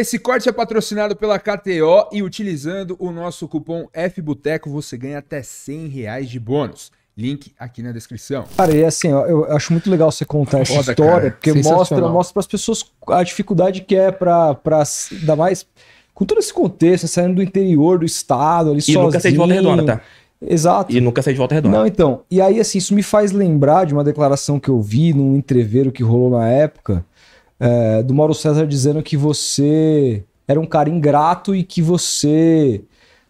Esse corte é patrocinado pela KTO e utilizando o nosso cupom FBUTECO você ganha até 100 reais de bônus. Link aqui na descrição. Cara, e assim, eu acho muito legal você contar essa história, cara. porque mostra, mostra para as pessoas a dificuldade que é para ainda mais com todo esse contexto, né, saindo do interior do estado, ali e sozinho. E nunca sair de volta redonda, tá? Exato. E nunca sair de volta redonda. Não, então. E aí, assim, isso me faz lembrar de uma declaração que eu vi num entreveiro que rolou na época, é, do Mauro César dizendo que você era um cara ingrato e que você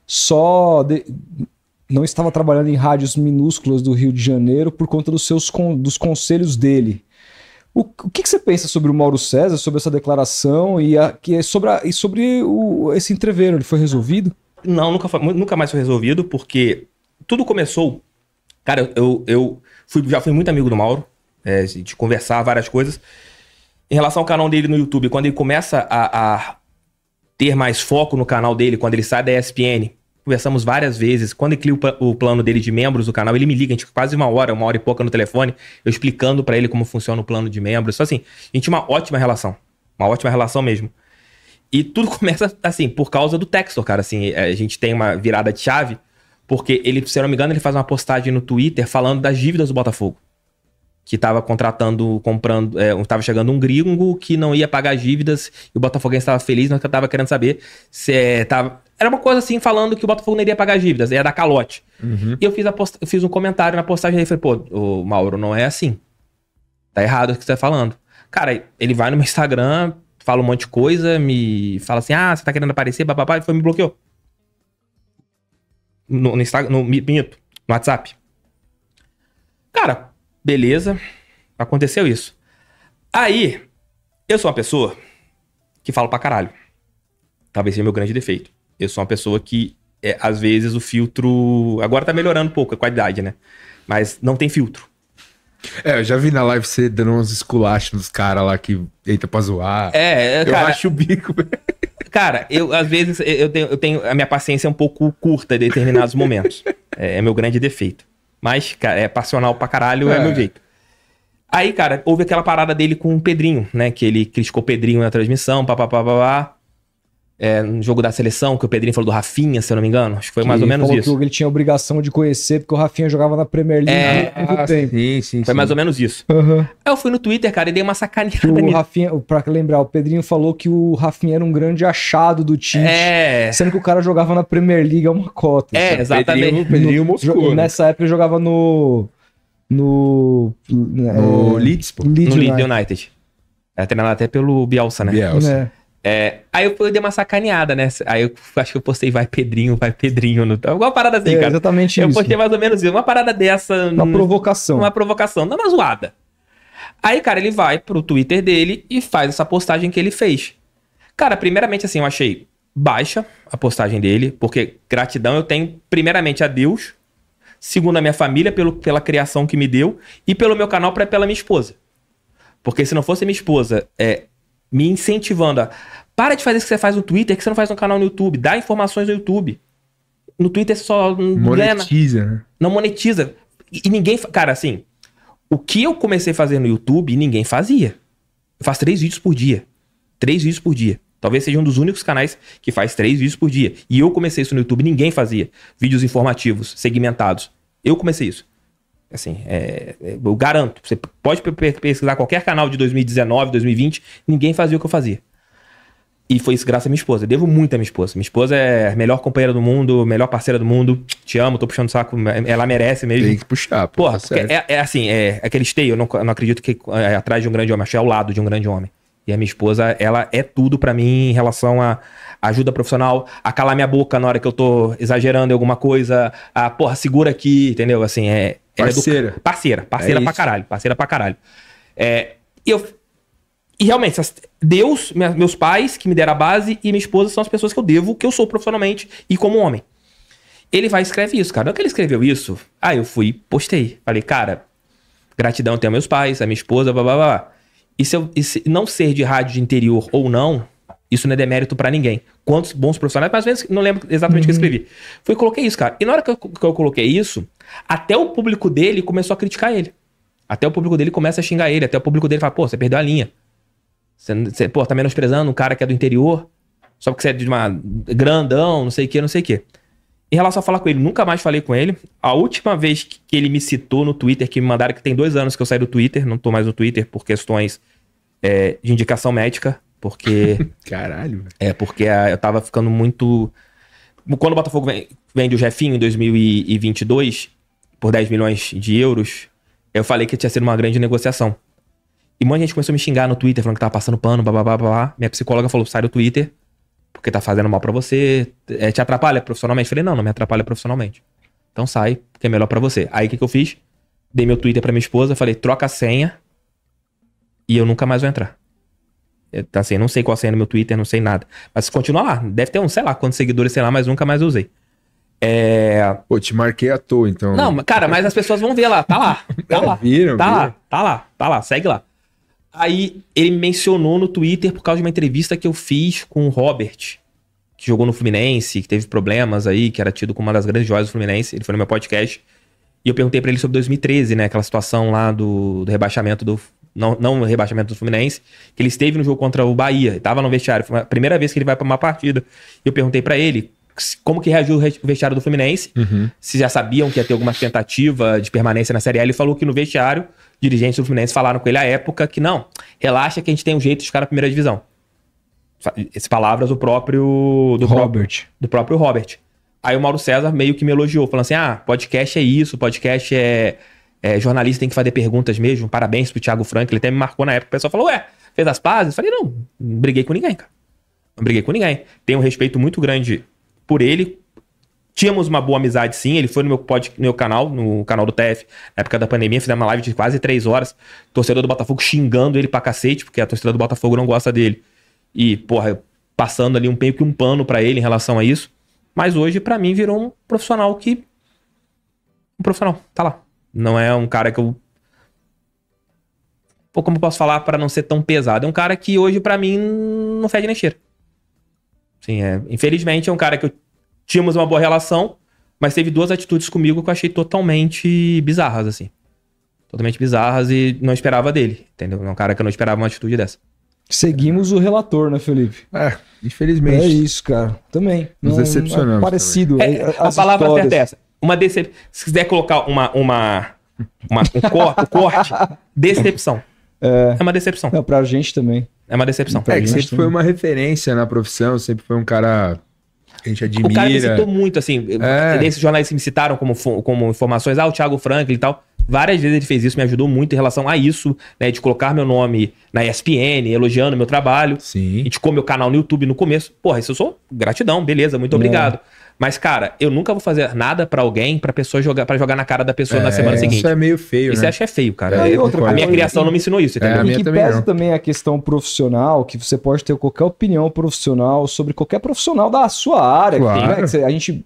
só de... não estava trabalhando em rádios minúsculas do Rio de Janeiro por conta dos seus con... dos conselhos dele. O, o que, que, você pensa sobre o Mauro César, sobre essa declaração e, a, que, é sobre, a, e sobre o, esse entreveiro? Ele foi resolvido? Não, nunca, foi, nunca mais foi resolvido, porque tudo começou. Cara, eu, eu fui, já fui muito amigo do Mauro, é, de conversar várias coisas. Em relação ao canal dele no YouTube, quando ele começa a, a ter mais foco no canal dele, quando ele sai da ESPN, conversamos várias vezes. Quando ele cria o, o, plano dele de membros do canal, ele me liga, a gente quase uma hora, uma hora e pouca no telefone, eu explicando para ele como funciona o plano de membros. Só então, assim, a gente tinha uma ótima relação. Uma ótima relação mesmo. E tudo começa, assim, por causa do Textor, cara. Assim, é, a gente tem uma virada de chave, porque ele, se eu não me engano, ele faz uma postagem no Twitter falando das dívidas do Botafogo que estava contratando, comprando, estava é, chegando um gringo que não ia pagar dívidas e o Botafoguense estava feliz, eu estava querendo saber se é, tava... era uma coisa assim falando que o Botafogo não iria pagar dívidas, ia dar calote. Uhum. E eu fiz, post... fiz um comentário na postagem e falei, pô, "O Mauro, não é assim. Tá errado o que você tá falando. Cara, ele vai no meu Instagram, fala um monte de coisa, me fala assim, ah, você tá querendo aparecer, papapá, e foi me bloqueou. No, no Instagram, no, no WhatsApp. Cara, Beleza, aconteceu isso. Aí, eu sou uma pessoa que fala pra caralho. Talvez seja meu grande defeito. Eu sou uma pessoa que, é, às vezes, o filtro. Agora tá melhorando um pouco a qualidade, né? Mas não tem filtro. É, eu já vi na live você dando uns esculachos nos caras lá que eita pra zoar. É, é cara, eu acho o bico. Cara, eu às vezes eu tenho, eu tenho, a minha paciência é um pouco curta em determinados momentos. é, é meu grande defeito. Mas, cara, é passional pra caralho, é, é meu jeito. Aí, cara, houve aquela parada dele com o Pedrinho, né? Que ele criticou o Pedrinho na transmissão, papapá, papapá é, no jogo da seleção, que o Pedrinho falou do Rafinha, se eu não me engano. Acho que foi que mais ou menos isso. Que ele tinha obrigação de conhecer, porque o Rafinha jogava na Premier League é, há muito ah, tempo. Sim, sim, foi sim. mais ou menos isso. Uhum. Eu fui no Twitter, cara, e dei uma sacaneada o Rafinha, pra lembrar, o Pedrinho falou que o Rafinha era um grande achado do time É. Sendo que o cara jogava na Premier League, é uma cota. É, sabe? exatamente. Pedrinho, Pedrinho né? Nessa época ele jogava no... No... No, é, Leeds, pô. Leeds no United. Leeds United. é treinado até pelo Bielsa, né? Bielsa. É. É, aí eu, eu dei uma sacaneada, né? Aí eu acho que eu postei vai Pedrinho, vai Pedrinho. No... Alguma parada assim, é, cara. Exatamente eu isso. Eu postei mais ou menos isso. Uma parada dessa. Uma provocação. Uma provocação, Dá uma zoada. Aí, cara, ele vai pro Twitter dele e faz essa postagem que ele fez. Cara, primeiramente, assim, eu achei baixa a postagem dele, porque gratidão eu tenho, primeiramente, a Deus, segundo a minha família, pelo, pela criação que me deu, e pelo meu canal, pra, pela minha esposa. Porque se não fosse minha esposa é, me incentivando a. Para de fazer isso que você faz no Twitter, que você não faz no canal no YouTube. Dá informações no YouTube. No Twitter só. Monetiza, né? Não monetiza. E, e ninguém. Cara, assim. O que eu comecei a fazer no YouTube, ninguém fazia. Eu faço três vídeos por dia. Três vídeos por dia. Talvez seja um dos únicos canais que faz três vídeos por dia. E eu comecei isso no YouTube, ninguém fazia. Vídeos informativos, segmentados. Eu comecei isso. Assim, é, é, eu garanto. Você pode pesquisar qualquer canal de 2019, 2020, ninguém fazia o que eu fazia. E foi isso graças à minha esposa. Eu devo muito à minha esposa. Minha esposa é a melhor companheira do mundo, melhor parceira do mundo. Te amo, tô puxando o saco. É, ela merece mesmo. Tem que puxar, pô. Porra, tá é, é, assim, é, é aquele esteio. Eu não, não acredito que é atrás de um grande homem, acho que é ao lado de um grande homem. E a minha esposa, ela é tudo para mim em relação a ajuda profissional, a calar minha boca na hora que eu tô exagerando em alguma coisa, a porra, segura aqui, entendeu? Assim, é, é parceira. do... Parceira. Parceira é pra isso. caralho. Parceira pra caralho. É, e eu... E realmente, Deus, meus pais que me deram a base e minha esposa são as pessoas que eu devo, que eu sou profissionalmente e como homem. Ele vai e escreve isso, cara. Não é que ele escreveu isso. Ah, eu fui e postei. Falei, cara, gratidão tenho a meus pais, a minha esposa, blá blá blá. E se eu e se não ser de rádio de interior ou não, isso não é demérito para ninguém. Quantos bons profissionais, mas menos não lembro exatamente o que eu uhum. escrevi. Foi, coloquei isso, cara. E na hora que eu, que eu coloquei isso, até o público dele começou a criticar ele. Até o público dele começa a xingar ele. Até o público dele fala, pô, você perdeu a linha. Você, você pô, tá menosprezando um cara que é do interior. Só porque você é de uma grandão, não sei o que, não sei o que. Em relação a falar com ele, nunca mais falei com ele. A última vez que ele me citou no Twitter, que me mandaram, que tem dois anos que eu saí do Twitter, não tô mais no Twitter por questões é, de indicação médica, porque. Caralho. É, porque eu tava ficando muito. Quando o Botafogo vende o Jefinho em 2022 por 10 milhões de euros, eu falei que tinha sido uma grande negociação. E muita gente começou a me xingar no Twitter, falando que tava passando pano, blá, blá, blá, blá. Minha psicóloga falou, sai do Twitter, porque tá fazendo mal para você, é, te atrapalha profissionalmente. Eu falei, não, não me atrapalha profissionalmente. Então sai, porque é melhor para você. Aí o que, que eu fiz? Dei meu Twitter para minha esposa, falei, troca a senha e eu nunca mais vou entrar. Tá assim, não sei qual a senha no meu Twitter, não sei nada. Mas continua lá. Deve ter um, sei lá, quantos seguidores, sei lá, mas nunca mais usei. É... Pô, te marquei à toa, então. Não, cara, mas as pessoas vão ver lá. Tá lá. Tá lá. É, viram, tá viram. lá, tá lá, tá lá, segue lá. Aí ele mencionou no Twitter por causa de uma entrevista que eu fiz com o Robert, que jogou no Fluminense, que teve problemas aí, que era tido como uma das grandes joias do Fluminense. Ele foi no meu podcast. E eu perguntei para ele sobre 2013, né? Aquela situação lá do, do rebaixamento do, não, não o rebaixamento do Fluminense, que ele esteve no jogo contra o Bahia, estava no vestiário, foi a primeira vez que ele vai para uma partida. Eu perguntei para ele como que reagiu o vestiário do Fluminense, uhum. se já sabiam que ia ter alguma tentativa de permanência na Série A. Ele falou que no vestiário, dirigentes do Fluminense falaram com ele à época que não, relaxa que a gente tem um jeito de ficar na primeira divisão. Essas palavras do próprio... Do Robert. Pro, do próprio Robert. Aí o Mauro César meio que me elogiou, falando assim, ah, podcast é isso, podcast é é, jornalista tem que fazer perguntas mesmo. Parabéns pro Thiago Franco. Ele até me marcou na época. O pessoal falou, ué, fez as pazes? Eu falei, não, não briguei com ninguém, cara. Não briguei com ninguém. Tenho um respeito muito grande por ele. Tínhamos uma boa amizade, sim. Ele foi no meu, pod, no meu canal, no canal do TF, na época da pandemia. Fizemos uma live de quase três horas. Torcedor do Botafogo xingando ele pra cacete, porque a torcida do Botafogo não gosta dele. E, porra, passando ali um meio que um pano para ele em relação a isso. Mas hoje, para mim, virou um profissional que. Um profissional, tá lá. Não é um cara que eu. Pô, como eu posso falar para não ser tão pesado? É um cara que hoje, para mim, não fede nem cheiro. Sim, é. Infelizmente, é um cara que eu... tínhamos uma boa relação, mas teve duas atitudes comigo que eu achei totalmente bizarras, assim. Totalmente bizarras e não esperava dele, entendeu? É um cara que eu não esperava uma atitude dessa. Seguimos o relator, né, Felipe? É, infelizmente. É isso, cara. Também. Nos é decepcionamos. É parecido. É, a palavra certa é essa uma decepção. Se quiser colocar uma, uma, uma um, cor, um corte, decepção. É, é uma decepção. Não, pra gente também. É uma decepção. É, que sempre também. foi uma referência na profissão, sempre foi um cara que a gente admira. O cara me citou muito, assim. É. Esses jornais que me citaram como, como informações, ah, o Thiago Franklin e tal. Várias vezes ele fez isso, me ajudou muito em relação a isso, né? De colocar meu nome na ESPN, elogiando meu trabalho. Sim. e de comer meu canal no YouTube no começo. Porra, isso eu sou gratidão, beleza, muito obrigado. É. Mas, cara, eu nunca vou fazer nada para alguém pra pessoa jogar para jogar na cara da pessoa é, na semana seguinte. Isso é meio feio. Isso né? acha é feio, cara. É, outra, a minha criação não me ensinou isso. Entendeu? É, a minha e que também pesa não. também a questão profissional, que você pode ter qualquer opinião profissional sobre qualquer profissional da sua área. Né, claro. Né? A gente.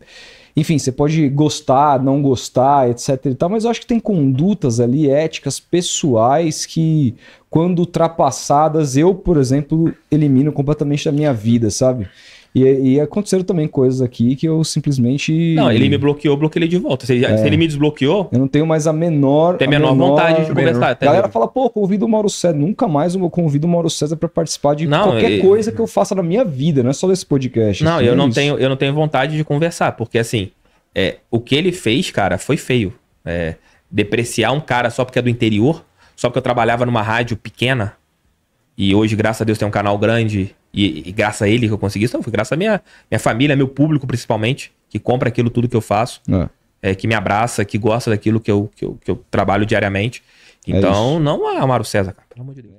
Enfim, você pode gostar, não gostar, etc e tal, mas eu acho que tem condutas ali éticas pessoais que, quando ultrapassadas, eu, por exemplo, elimino completamente da minha vida, sabe? E, e aconteceram também coisas aqui que eu simplesmente. Não, ele me bloqueou, bloqueei ele de volta. Se, é. se ele me desbloqueou. Eu não tenho mais a menor. Tem a menor, menor vontade de conversar. Menor... a galera fala, pô, convido o Mauro César. Nunca mais eu convido o Mauro César para participar de não, qualquer e... coisa que eu faça na minha vida, não é só desse podcast. Não, assim, eu é não, tenho, eu não tenho vontade de conversar, porque assim, é, o que ele fez, cara, foi feio. É, depreciar um cara só porque é do interior, só porque eu trabalhava numa rádio pequena. E hoje, graças a Deus, tem um canal grande e, e, graças a ele que eu consegui isso, não, foi graças à minha, minha família, meu público principalmente, que compra aquilo tudo que eu faço, é. É, que me abraça, que gosta daquilo que eu, que eu, que eu trabalho diariamente. É então, é não Amaro César, cara, pelo amor de Deus.